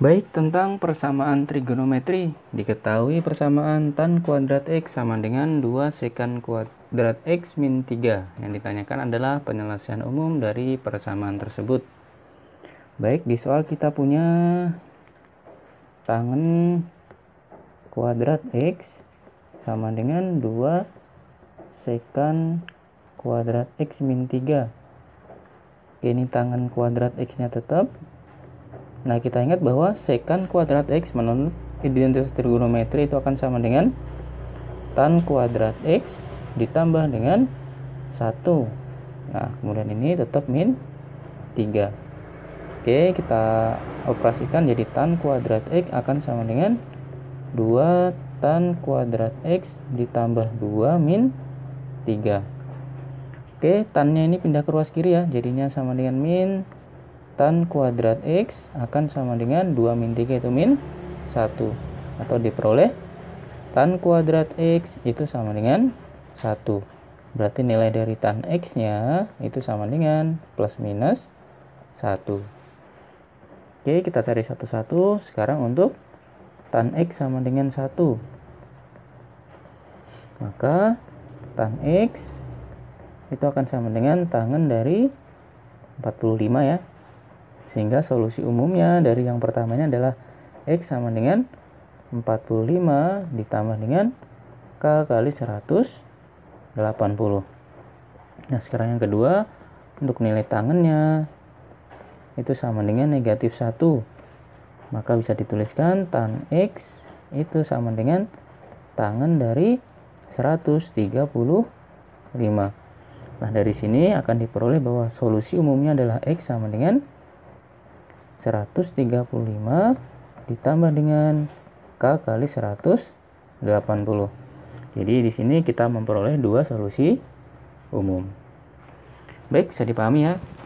Baik tentang persamaan trigonometri, diketahui persamaan tan kuadrat x sama dengan 2 sekan kuadrat x min 3. Yang ditanyakan adalah penyelesaian umum dari persamaan tersebut. Baik, di soal kita punya tangan kuadrat x sama dengan 2 sekan kuadrat x min 3. Kini ini tangan kuadrat x-nya tetap, Nah, kita ingat bahwa sekan kuadrat X menurut identitas trigonometri itu akan sama dengan tan kuadrat X ditambah dengan 1. Nah, kemudian ini tetap min 3. Oke, kita operasikan jadi tan kuadrat X akan sama dengan 2 tan kuadrat X ditambah 2 min 3. Oke, tannya ini pindah ke ruas kiri ya, jadinya sama dengan min tan kuadrat X akan sama dengan 2 min 3 itu min 1 atau diperoleh tan kuadrat X itu sama dengan 1 berarti nilai dari tan X nya itu sama dengan plus minus 1 oke kita cari satu-satu sekarang untuk tan X sama dengan 1 maka tan X itu akan sama dengan tangan dari 45 ya sehingga solusi umumnya dari yang pertamanya adalah X sama dengan 45 ditambah dengan K kali 180. Nah, sekarang yang kedua, untuk nilai tangannya itu sama dengan negatif 1. Maka bisa dituliskan tan X itu sama dengan tangan dari 135. Nah, dari sini akan diperoleh bahwa solusi umumnya adalah X sama dengan 135 ditambah dengan K kali 180. Jadi di sini kita memperoleh dua solusi umum. Baik, bisa dipahami ya.